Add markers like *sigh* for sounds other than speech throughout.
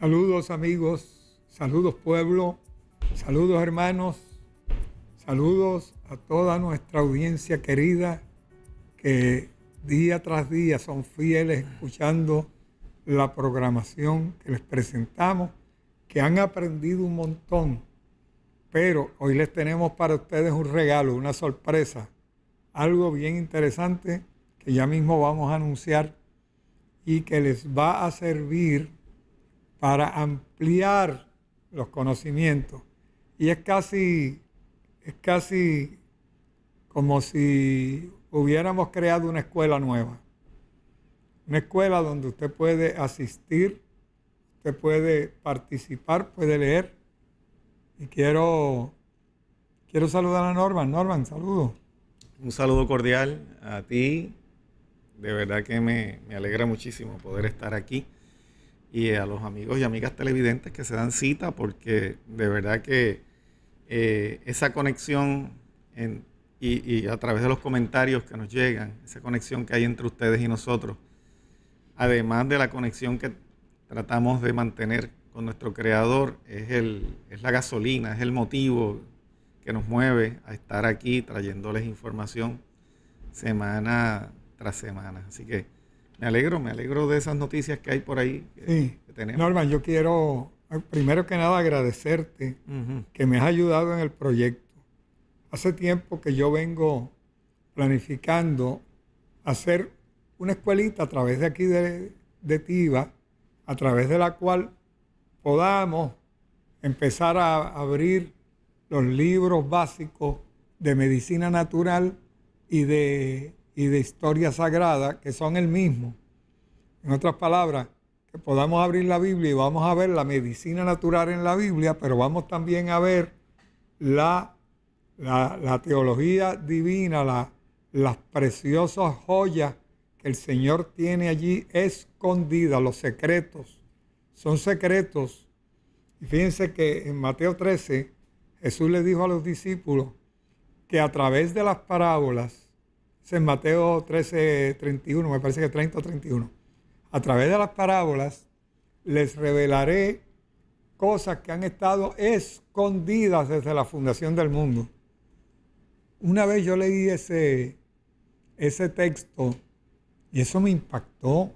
Saludos amigos, saludos pueblo, saludos hermanos, saludos a toda nuestra audiencia querida que día tras día son fieles escuchando la programación que les presentamos, que han aprendido un montón, pero hoy les tenemos para ustedes un regalo, una sorpresa, algo bien interesante que ya mismo vamos a anunciar y que les va a servir para ampliar los conocimientos. Y es casi, es casi como si hubiéramos creado una escuela nueva. Una escuela donde usted puede asistir, usted puede participar, puede leer. Y quiero, quiero saludar a Norman. Norman, saludo. Un saludo cordial a ti. De verdad que me alegra muchísimo poder estar aquí y a los amigos y amigas televidentes que se dan cita porque de verdad que eh, esa conexión y, a través de los comentarios que nos llegan, esa conexión que hay entre ustedes y nosotros, además de la conexión que tratamos de mantener con nuestro creador, es, el, es la gasolina, es el motivo que nos mueve a estar aquí trayéndoles información semana tras semana. Así que me alegro, me alegro de esas noticias que hay por ahí que, tenemos. Norman, yo quiero primero que nada agradecerte que me has ayudado en el proyecto. Hace tiempo que yo vengo planificando hacer una escuelita a través de aquí de, de TIVA, a través de la cual podamos empezar a abrir los libros básicos de medicina natural y de y de historia sagrada que son el mismo. En otras palabras, que podamos abrir la Biblia y vamos a ver la medicina natural en la Biblia, pero vamos también a ver la, teología divina, las preciosas joyas que el Señor tiene allí escondidas, los secretos. Son secretos. Y fíjense que en Mateo 13 Jesús le dijo a los discípulos que a través de las parábolas en Mateo 13, 31, me parece que 30 31. A través de las parábolas les revelaré cosas que han estado escondidas desde la fundación del mundo. Una vez yo leí ese, ese texto y eso me impactó.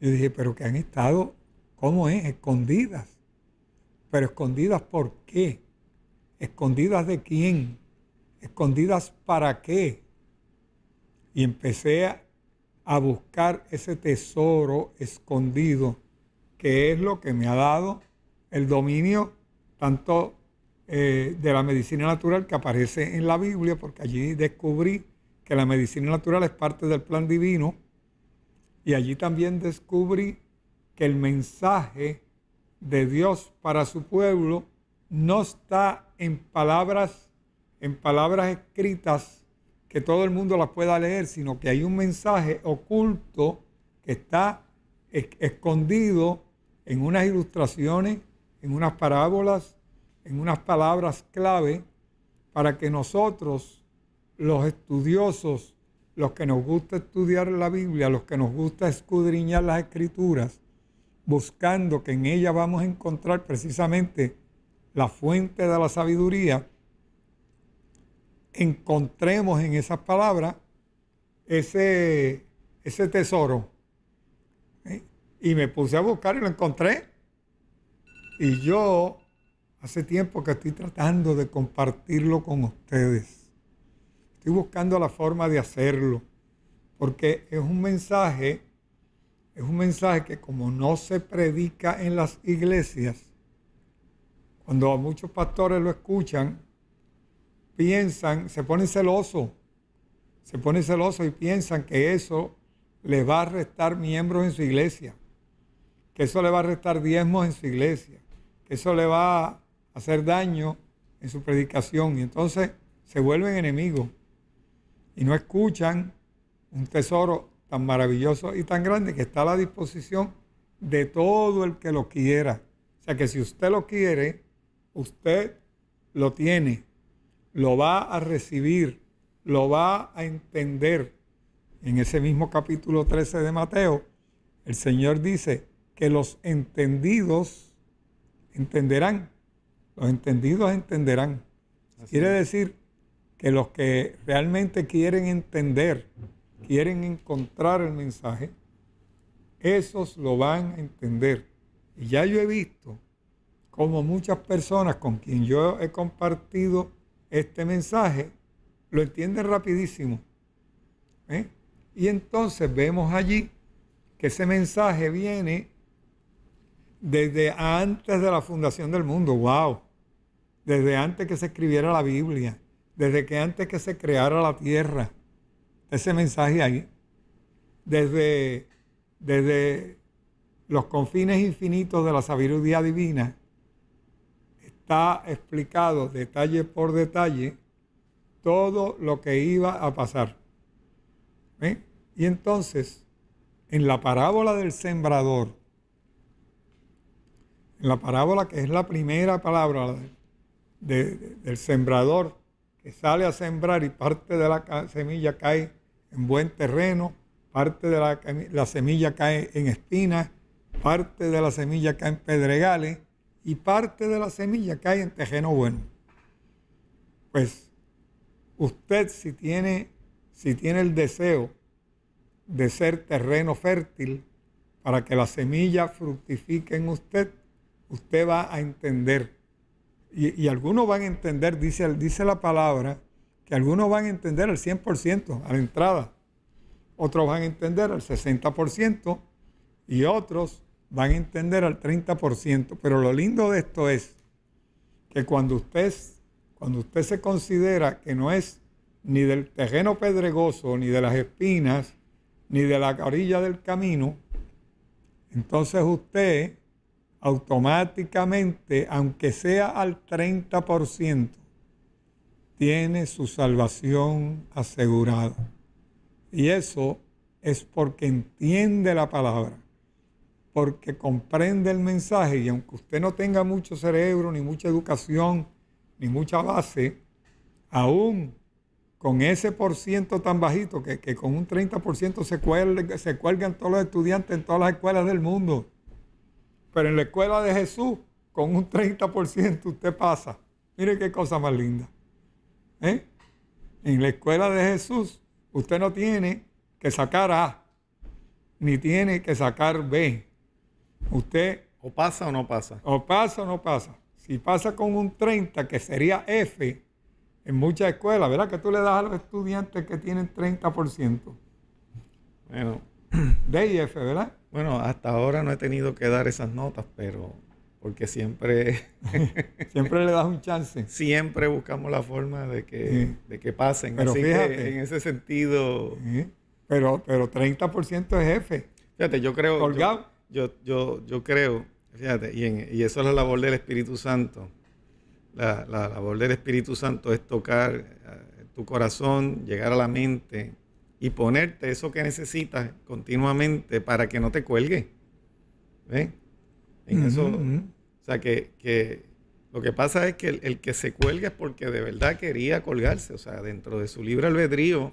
Yo dije, pero que han estado, ¿cómo es? Escondidas. Pero escondidas por qué? ¿Escondidas de quién? ¿Escondidas para qué? y empecé a, buscar ese tesoro escondido que es lo que me ha dado el dominio tanto eh, de la medicina natural que aparece en la Biblia, porque allí descubrí que la medicina natural es parte del plan divino, y allí también descubrí que el mensaje de Dios para su pueblo no está en palabras, en palabras escritas que todo el mundo las pueda leer, sino que hay un mensaje oculto que está escondido en unas ilustraciones, en unas parábolas, en unas palabras clave, para que nosotros, los estudiosos, los que nos gusta estudiar la Biblia, los que nos gusta escudriñar las escrituras, buscando que en ella vamos a encontrar precisamente la fuente de la sabiduría, encontremos en esa palabra ese, ese tesoro. ¿Eh? Y me puse a buscar y lo encontré. Y yo hace tiempo que estoy tratando de compartirlo con ustedes. Estoy buscando la forma de hacerlo. Porque es un mensaje, es un mensaje que como no se predica en las iglesias, cuando muchos pastores lo escuchan, piensan, se ponen celoso, se ponen celoso y piensan que eso le va a restar miembros en su iglesia, que eso le va a restar diezmos en su iglesia, que eso le va a hacer daño en su predicación y entonces se vuelven enemigos y no escuchan un tesoro tan maravilloso y tan grande que está a la disposición de todo el que lo quiera. O sea que si usted lo quiere, usted lo tiene lo va a recibir, lo va a entender. En ese mismo capítulo 13 de Mateo, el Señor dice que los entendidos entenderán, los entendidos entenderán. Quiere decir que los que realmente quieren entender, quieren encontrar el mensaje, esos lo van a entender. Y ya yo he visto como muchas personas con quien yo he compartido este mensaje, lo entienden rapidísimo. ¿eh? Y entonces vemos allí que ese mensaje viene desde antes de la fundación del mundo, wow, desde antes que se escribiera la Biblia, desde que antes que se creara la tierra, ese mensaje ahí, desde, desde los confines infinitos de la sabiduría divina, está explicado detalle por detalle todo lo que iba a pasar. ¿Eh? Y entonces, en la parábola del sembrador, en la parábola que es la primera palabra del sembrador, que sale a sembrar y parte de la semilla cae en buen terreno, parte de la, la semilla cae en espinas, parte de la semilla cae en pedregales, y parte de la semilla cae en terreno bueno. Pues usted si tiene, si tiene el deseo de ser terreno fértil para que la semilla fructifique en usted, usted va a entender. Y, algunos van a entender, dice, dice la palabra, que algunos van a entender al 100% a la entrada, otros van a entender al 60% y otros van a entender al 30%. Pero lo lindo de esto es que cuando usted, cuando usted se considera que no es ni del terreno pedregoso, ni de las espinas, ni de la orilla del camino, entonces usted automáticamente, aunque sea al 30%, tiene su salvación asegurada. Y eso es porque entiende la palabra porque comprende el mensaje y aunque usted no tenga mucho cerebro, ni mucha educación, ni mucha base, aún con ese por ciento tan bajito, que, con un 30% se, se cuelgan todos los estudiantes en todas las escuelas del mundo, pero en la escuela de Jesús, con un 30% usted pasa. Mire qué cosa más linda. ¿eh? En la escuela de Jesús, usted no tiene que sacar A, ni tiene que sacar B, Usted... O pasa o no pasa. O pasa o no pasa. Si pasa con un 30, que sería F, en muchas escuelas, ¿verdad? Que tú le das a los estudiantes que tienen 30%. Bueno. D y F, ¿verdad? Bueno, hasta ahora no he tenido que dar esas notas, pero porque siempre... *laughs* siempre le das un chance. Siempre buscamos la forma de que, que pasen. Pero fíjate, en ese sentido... Pero, 30% es F. Fíjate, yo creo yo, yo, yo creo, fíjate, y, eso es la labor del Espíritu Santo. La, la, labor del Espíritu Santo es tocar eh, tu corazón, llegar a la mente y ponerte eso que necesitas continuamente para que no te cuelgue. ¿Ves? En eso, o sea, que, lo que pasa es que el, el, que se cuelga es porque de verdad quería colgarse, o sea, dentro de su libre albedrío,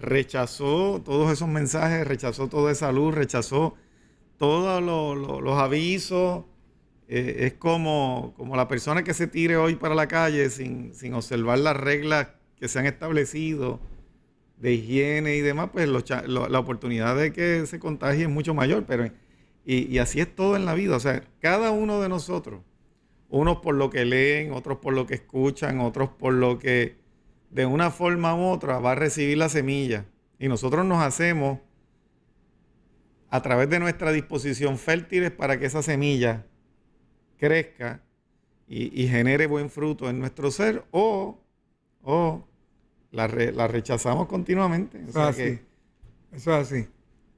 rechazó todos esos mensajes, rechazó toda esa luz, rechazó todos los avisos. Eh, es como, como la persona que se tire hoy para la calle sin, observar las reglas que se han establecido de higiene y demás, pues la oportunidad de que se contagie es mucho mayor. Pero, y, y, así es todo en la vida. O sea, cada uno de nosotros, unos por lo que leen, otros por lo que escuchan, otros por lo que de una forma u otra va a recibir la semilla. Y nosotros nos hacemos a través de nuestra disposición fértiles para que esa semilla crezca y, genere buen fruto en nuestro ser o, la, la, rechazamos continuamente. Eso, que, Eso es así.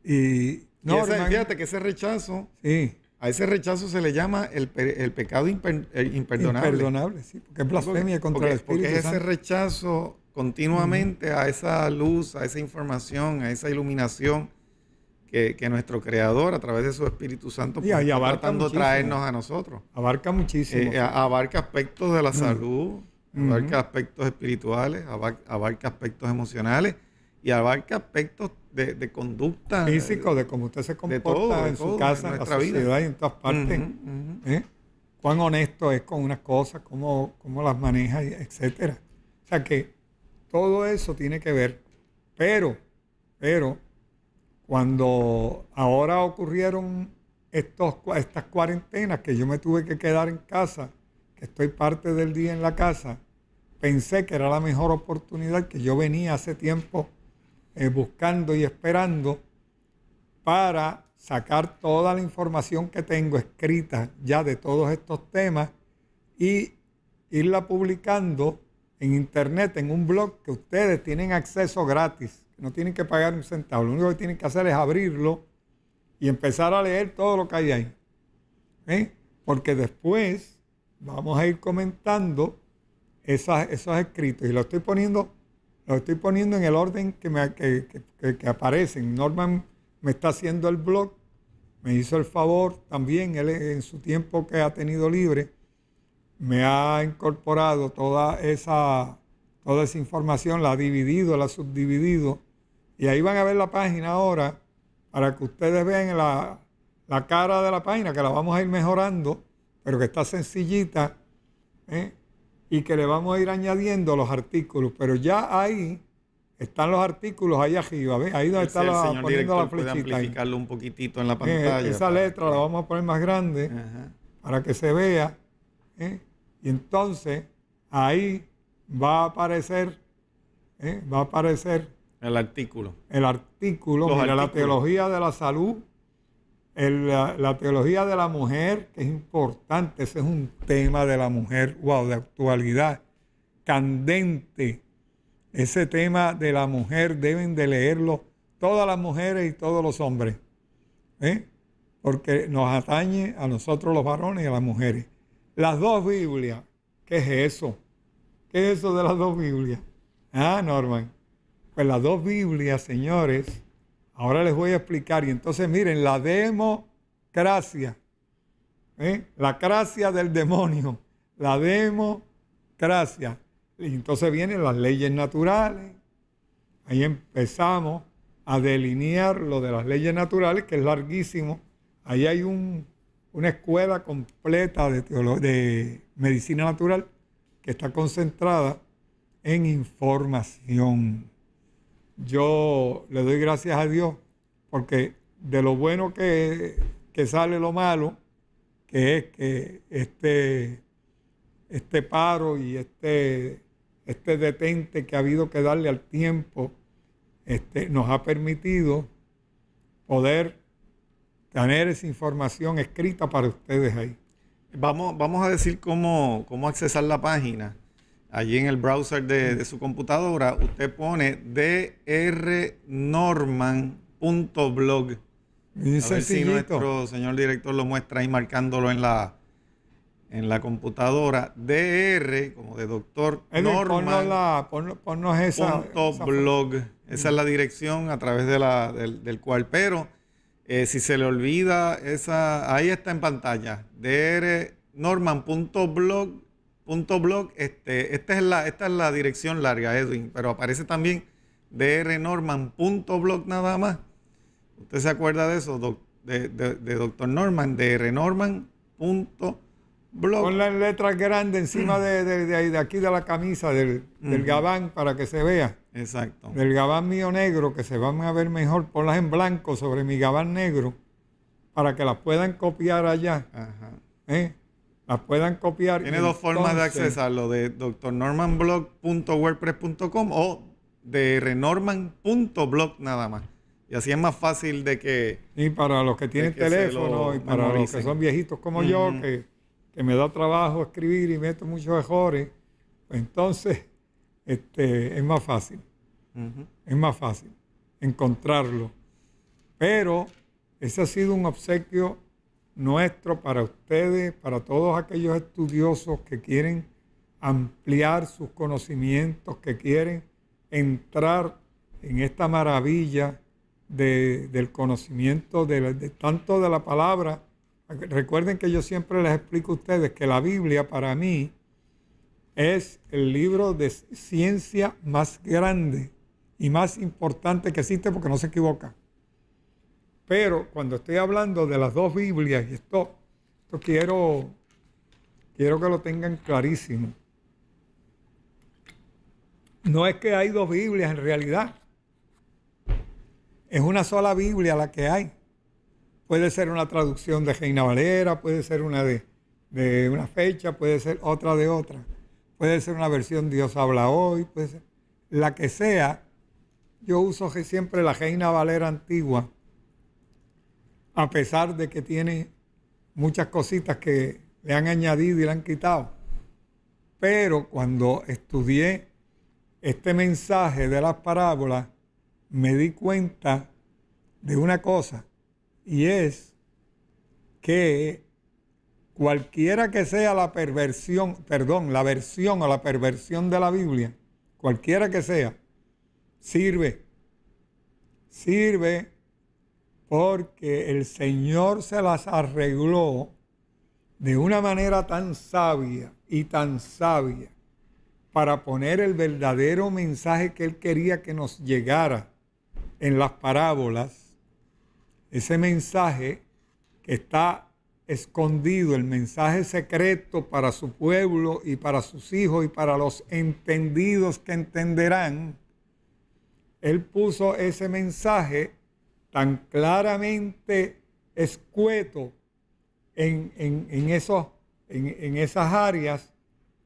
Y, no, fíjate que ese rechazo, sí. a ese rechazo se le llama el, pecado eh, imperdonable. Imperdonable, sí, porque es blasfemia contra el Espíritu Porque ese rechazo continuamente a esa luz, a esa información, a esa iluminación que, nuestro Creador, a través de su Espíritu Santo, y, pues, está traernos a nosotros. Abarca muchísimo. Eh, eh, abarca aspectos de la mm. salud, mm. abarca aspectos espirituales, abarca, aspectos emocionales y abarca aspectos de, conducta. Físico, de, cómo usted se comporta en su casa, en, la sociedad y en todas partes. ¿Eh? Cuán honesto es con unas cosas, cómo, cómo las maneja, etcétera. O sea que todo eso tiene que ver, pero, pero cuando ahora ocurrieron estas cuarentenas que yo me tuve que quedar en casa, que estoy parte del día en la casa, pensé que era la mejor oportunidad que yo venía hace tiempo eh, buscando y esperando para sacar toda la información que tengo escrita ya de todos estos temas y irla publicando en internet, en un blog que ustedes tienen acceso gratis no tienen que pagar un centavo. Lo único que tienen que hacer es abrirlo y empezar a leer todo lo que hay ahí. ¿Eh? Porque después vamos a ir comentando esos escritos. Y lo estoy poniendo, lo estoy poniendo en el orden que, me, aparecen. Norman me está haciendo el blog, me hizo el favor también, él en su tiempo que ha tenido libre, me ha incorporado toda esa, toda esa información, la ha dividido, la ha subdividido y ahí van a ver la página ahora para que ustedes vean la, cara de la página, que la vamos a ir mejorando, pero que está sencillita. ¿eh? Y que le vamos a ir añadiendo los artículos. Pero ya ahí están los artículos ahí arriba, ¿ves? Ahí donde está la, poniendo la flechita. Vamos amplificarlo un poquitito en la eh, pantalla. esa letra la vamos a poner más grande para que se vea. ¿eh? Y entonces ahí va a aparecer, va a aparecer el artículo. El artículo, la teología de la salud, el, la, teología de la mujer, que es importante, ese es un tema de la mujer, wow, de actualidad, candente. Ese tema de la mujer deben de leerlo todas las mujeres y todos los hombres, ¿eh? porque nos atañe a nosotros los varones y a las mujeres. Las dos Biblias, ¿qué es eso? ¿Qué es eso de las dos Biblias? Ah, Norman. Pues, las dos Biblias, señores, ahora les voy a explicar. Y entonces miren, la democracia, ¿eh? la gracia del demonio, la democracia. Y entonces vienen las leyes naturales. Ahí empezamos a delinear lo de las leyes naturales, que es larguísimo. Ahí hay un, una escuela completa de, de medicina natural que está concentrada en información yo le doy gracias a Dios porque de lo bueno que, sale lo malo, que es que este, este paro y este, este detente que ha habido que darle al tiempo este, nos ha permitido poder tener esa información escrita para ustedes ahí. Vamos, vamos a decir cómo, cómo accesar la página allí en el browser de, su computadora, usted pone drnorman.blog. A ver si nuestro señor director lo muestra ahí marcándolo en la, en la computadora. DR, como de doctor Norman. Ponnos blog. Esa es la dirección a través de la, del, cual. Pero eh, si se le olvida, esa ahí está en pantalla. drnorman.blog Punto blog, este, esta, es la, esta es la dirección larga, Edwin, pero aparece también drnorman.blog nada más. ¿Usted se acuerda de eso? de, de, de, Dr. Norman, drnorman.blog. Con las letras grandes encima de, de, aquí de la camisa, del, gabán, para que se vea. Exacto. Del gabán mío negro, que se van a ver mejor, ponlas en blanco sobre mi gabán negro, para que las puedan copiar allá. Ajá. ¿Eh? Ah, puedan copiar. Tiene dos formas de accesarlo, de drnormanblog.wordpress.com o de renorman.blog nada más. Y así es más fácil de que... Y para los que tienen teléfono y para los que son viejitos como yo, que, me da trabajo escribir y meto muchos errores, pues entonces este, es más fácil. Es más fácil encontrarlo. Pero ese ha sido un obsequio nuestro para ustedes, para todos aquellos estudiosos que quieren ampliar sus conocimientos, que quieren entrar en esta maravilla del conocimiento de, tanto de la palabra. Recuerden que yo siempre les explico a ustedes que la Biblia para mí es el libro de ciencia más grande y más importante que existe porque no se equivoca. Pero cuando estoy hablando de las dos Biblias, y esto, quiero, quiero que lo tengan clarísimo. No es que hay dos Biblias en realidad. Es una sola Biblia la que hay. Puede ser una traducción de Reina Valera, puede ser una de, de una fecha, puede ser otra de otra. Puede ser una versión Dios habla hoy, puede la que sea. Yo uso siempre la Reina Valera antigua a pesar de que tiene muchas cositas que le han añadido y le han quitado. Pero cuando estudié este mensaje de las parábolas, me di cuenta de una cosa, y es que cualquiera que sea la perversión, perdón, la versión o la perversión de la Biblia, cualquiera que sea, sirve, sirve porque el Señor se las arregló de una manera tan sabia y tan sabia para poner el verdadero mensaje que Él quería que nos llegara en las parábolas, ese mensaje que está escondido, el mensaje secreto para su pueblo y para sus hijos y para los entendidos que entenderán, Él puso ese mensaje tan claramente escueto en, esas áreas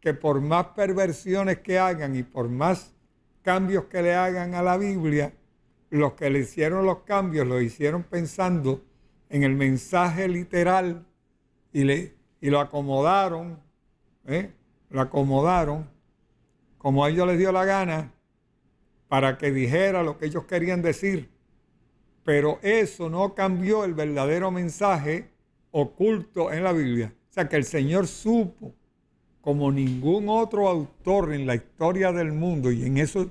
que por más perversiones que hagan y por más cambios que le hagan a la Biblia, los que le hicieron los cambios lo hicieron pensando en el mensaje literal y, le, y lo acomodaron, ¿eh? lo acomodaron como a ellos les dio la gana para que dijera lo que ellos querían decir pero eso no cambió el verdadero mensaje oculto en la Biblia. O sea que el Señor supo, como ningún otro autor en la historia del mundo, y en eso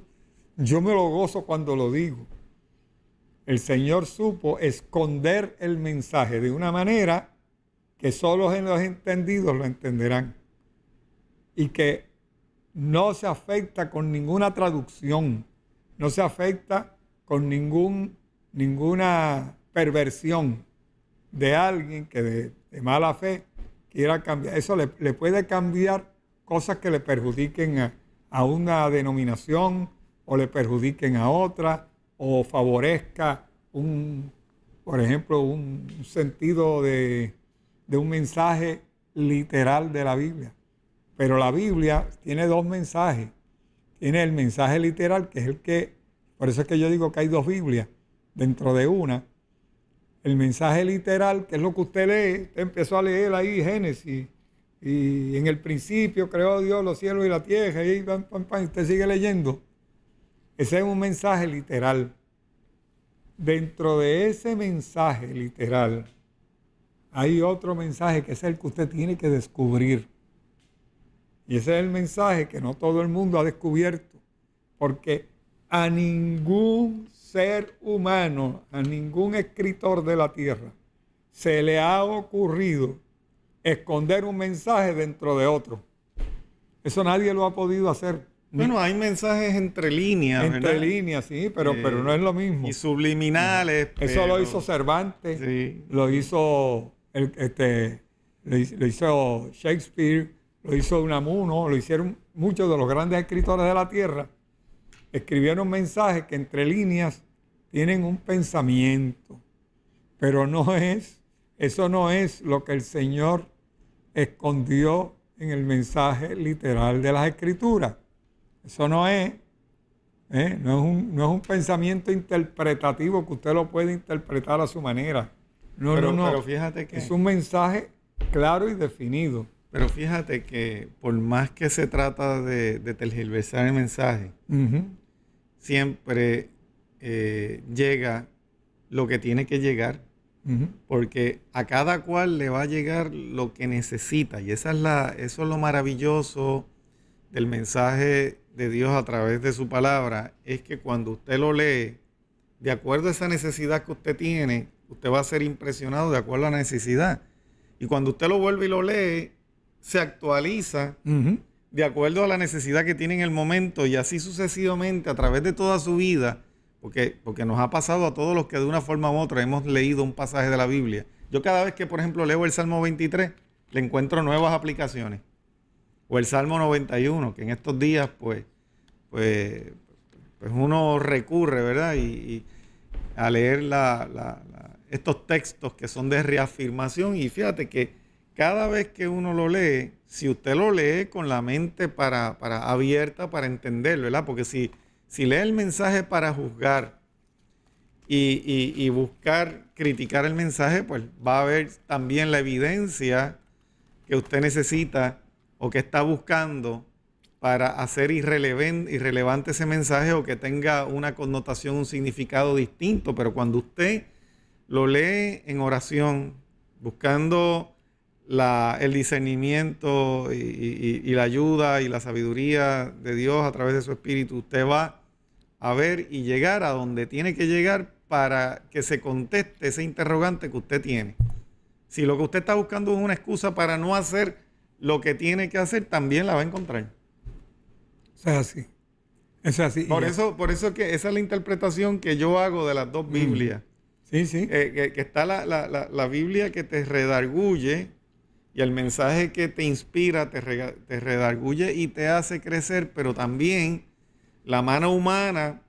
yo me lo gozo cuando lo digo, el Señor supo esconder el mensaje de una manera que solo en los entendidos lo entenderán y que no se afecta con ninguna traducción, no se afecta con ningún ninguna perversión de alguien que de, mala fe quiera cambiar. Eso le, puede cambiar cosas que le perjudiquen a, una denominación o le perjudiquen a otra o favorezca un, por ejemplo, un sentido de, de, un mensaje literal de la Biblia. Pero la Biblia tiene dos mensajes. Tiene el mensaje literal, que es el que, por eso es que yo digo que hay dos Biblias dentro de una. El mensaje literal, que es lo que usted lee, usted empezó a leer ahí Génesis, y en el principio creó Dios los cielos y la tierra, y pan usted sigue leyendo. Ese es un mensaje literal. Dentro de ese mensaje literal hay otro mensaje que es el que usted tiene que descubrir. Y ese es el mensaje que no todo el mundo ha descubierto, porque a ningún ser humano, a ningún escritor de la tierra, se le ha ocurrido esconder un mensaje dentro de otro. Eso nadie lo ha podido hacer. Bueno, hay mensajes entre líneas. Entre líneas, sí, pero, eh, pero no es lo mismo. Y subliminales. Eso lo hizo Cervantes, lo hizo el, este, lo hizo Shakespeare, lo hizo Unamuno, lo hicieron muchos de los grandes escritores de la tierra escribieron mensajes que entre líneas tienen un pensamiento, pero no es, eso no es lo que el Señor escondió en el mensaje literal de las escrituras. Eso no es, ¿eh? no, es un, pensamiento interpretativo que usted lo puede interpretar a su manera. No, no, no. Pero fíjate que... Es un mensaje claro y definido. Pero fíjate que por más que se trata de, de el mensaje, siempre eh, llega lo que tiene que llegar, porque a cada cual le va a llegar lo que necesita. Y esa es la, eso es lo maravilloso del mensaje de Dios a través de su palabra, es que cuando usted lo lee, de acuerdo a esa necesidad que usted tiene, usted va a ser impresionado de acuerdo a la necesidad. Y cuando usted lo vuelve y lo lee, se actualiza de acuerdo a la necesidad que tienen en el momento y así sucesivamente a través de toda su vida, porque, porque nos ha pasado a todos los que de una forma u otra hemos leído un pasaje de la Biblia. Yo cada vez que, por ejemplo, leo el Salmo 23, le encuentro nuevas aplicaciones. O el Salmo 91, que en estos días, pues, pues, pues uno recurre, ¿verdad? Y, a leer estos textos que son de reafirmación. Y fíjate que cada vez que uno lo lee, si usted lo lee con la mente para, abierta para entenderlo, ¿verdad? Porque si, si lee el mensaje para juzgar y, buscar criticar el mensaje, pues va a haber también la evidencia que usted necesita o que está buscando para hacer irrelevante ese mensaje o que tenga una connotación, un significado distinto. Pero cuando usted lo lee en oración, buscando el discernimiento y, la ayuda y la sabiduría de Dios a través de su Espíritu, usted va a ver y llegar a donde tiene que llegar para que se conteste ese interrogante que usted tiene. Si lo que usted está buscando es una excusa para no hacer lo que tiene que hacer, también la va a encontrar. Eso es así. es así. Por eso, por eso que esa es la interpretación que yo hago de las dos mm. Biblias. Sí, sí. Eh, que, está la, la, la Biblia que te redarguye, y el mensaje que te inspira, te, redarguye y te hace crecer, pero también la mano humana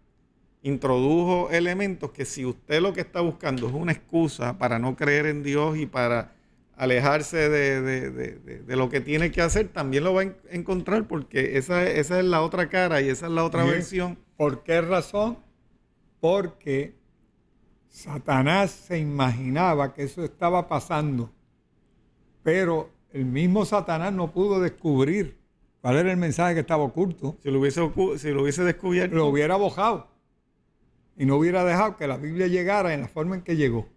introdujo elementos que si usted lo que está buscando es una excusa para no creer en Dios y para alejarse de, lo que tiene que hacer, también lo va a encontrar porque esa, esa, es la otra cara y esa es la otra versión. ¿Por qué razón? Porque Satanás se imaginaba que eso estaba pasando pero el mismo Satanás no pudo descubrir cuál era el mensaje que estaba oculto. Si lo hubiese, descubierto. Lo hubiera bojado. Y no hubiera dejado que la Biblia llegara en la forma en que llegó.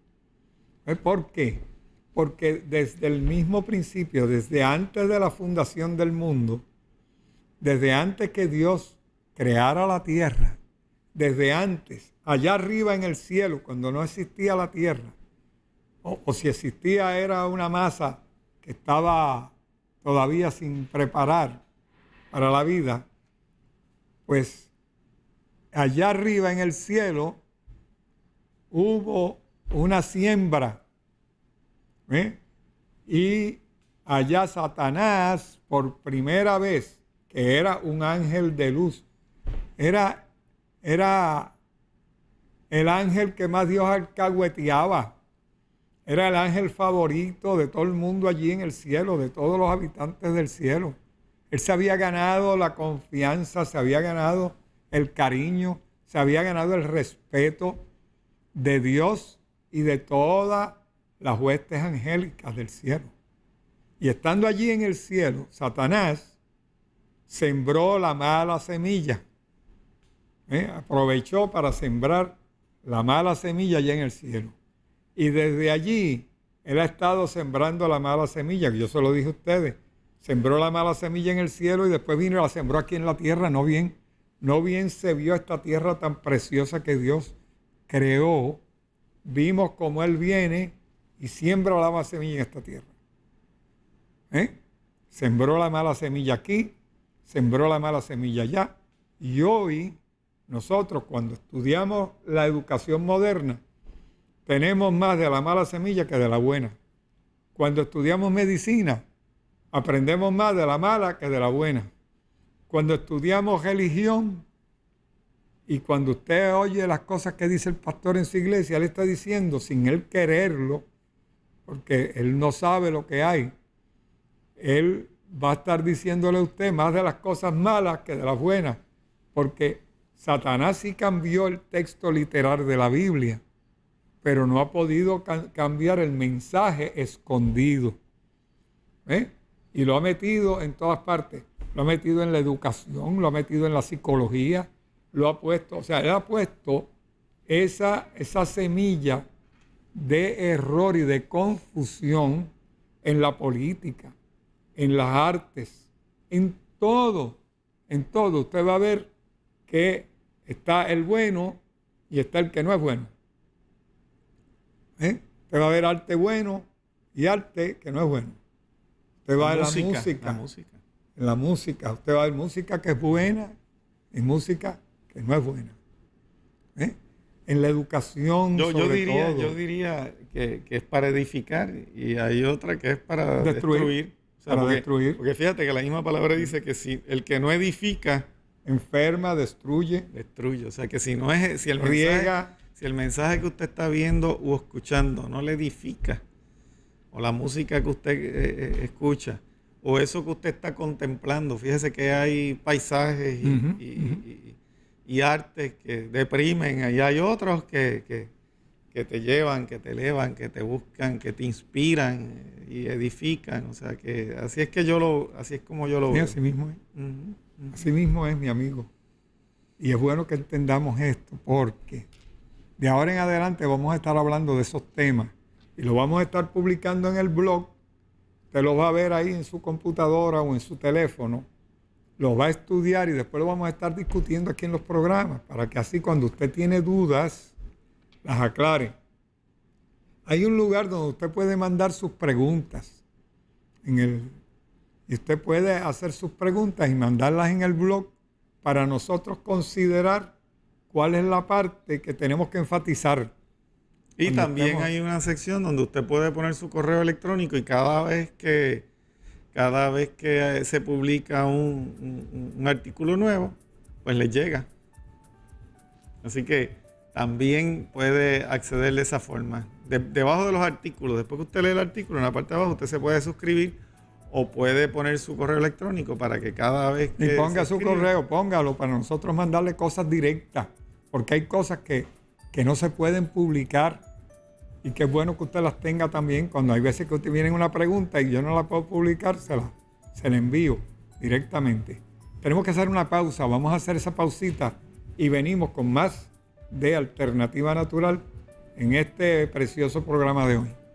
¿Eh? ¿Por qué? Porque desde el mismo principio, desde antes de la fundación del mundo, desde antes que Dios creara la tierra, desde antes, allá arriba en el cielo, cuando no existía la tierra, o si existía era una masa estaba todavía sin preparar para la vida, pues allá arriba en el cielo hubo una siembra. ¿eh? Y allá Satanás, por primera vez, que era un ángel de luz, era, era el ángel que más Dios alcahueteaba era el ángel favorito de todo el mundo allí en el cielo, de todos los habitantes del cielo. Él se había ganado la confianza, se había ganado el cariño, se había ganado el respeto de Dios y de todas las huestes angélicas del cielo. Y estando allí en el cielo, Satanás sembró la mala semilla. ¿eh? Aprovechó para sembrar la mala semilla allá en el cielo. Y desde allí él ha estado sembrando la mala semilla, que yo se lo dije a ustedes. Sembró la mala semilla en el cielo y después vino y la sembró aquí en la tierra. No bien, no bien se vio esta tierra tan preciosa que Dios creó. Vimos cómo Él viene y siembra la mala semilla en esta tierra. ¿Eh? Sembró la mala semilla aquí, sembró la mala semilla allá. Y hoy nosotros cuando estudiamos la educación moderna, tenemos más de la mala semilla que de la buena. Cuando estudiamos medicina, aprendemos más de la mala que de la buena. Cuando estudiamos religión, y cuando usted oye las cosas que dice el pastor en su iglesia, le está diciendo sin él quererlo, porque él no sabe lo que hay, él va a estar diciéndole a usted más de las cosas malas que de las buenas, porque Satanás sí cambió el texto literal de la Biblia pero no ha podido cambiar el mensaje escondido. ¿eh? Y lo ha metido en todas partes. Lo ha metido en la educación, lo ha metido en la psicología, lo ha puesto, o sea, él ha puesto esa, esa semilla de error y de confusión en la política, en las artes, en todo, en todo. Usted va a ver que está el bueno y está el que no es bueno. Usted ¿Eh? va a ver arte bueno y arte que no es bueno. Usted va a ver música, la música. La música. Usted va a ver música que es buena y música que no es buena. ¿Eh? En la educación. Yo, sobre yo diría, Yo diría que, es para edificar y hay otra que es para destruir. para destruir. Porque fíjate que la misma palabra dice que si el que no edifica enferma, destruye. Destruye. O sea que si no es, si el riega, si el mensaje que usted está viendo o escuchando no le edifica, o la música que usted eh, eh, escucha, o eso que usted está contemplando, fíjese que hay paisajes y, artes que deprimen, y hay otros que, te llevan, que te elevan, que te buscan, que te inspiran y edifican. O sea que así es que yo lo, así es como yo lo veo. Así mismo es. así mismo es, mi amigo. Y es bueno que entendamos esto, porque de ahora en adelante vamos a estar hablando de esos temas y lo vamos a estar publicando en el blog. Usted lo va a ver ahí en su computadora o en su teléfono, lo va a estudiar y después lo vamos a estar discutiendo aquí en los programas para que así cuando usted tiene dudas las aclare. Hay un lugar donde usted puede mandar sus preguntas en y usted puede hacer sus preguntas y mandarlas en el blog para nosotros considerar cuál es la parte que tenemos que enfatizar. Y también hay una sección donde usted puede poner su correo electrónico y cada vez que, cada vez que eh, se publica un, artículo nuevo, pues le llega. Así que también puede acceder de esa forma. debajo de los artículos, después que usted lee el artículo, en la parte de abajo usted se puede suscribir o puede poner su correo electrónico para que cada vez que. Y ponga su correo, póngalo para nosotros mandarle cosas directas porque hay cosas que, no se pueden publicar y que es bueno que usted las tenga también. Cuando hay veces que usted viene una pregunta y yo no la puedo publicar, se la, se la envío directamente. Tenemos que hacer una pausa, vamos a hacer esa pausita y venimos con más de Alternativa Natural en este precioso programa de hoy.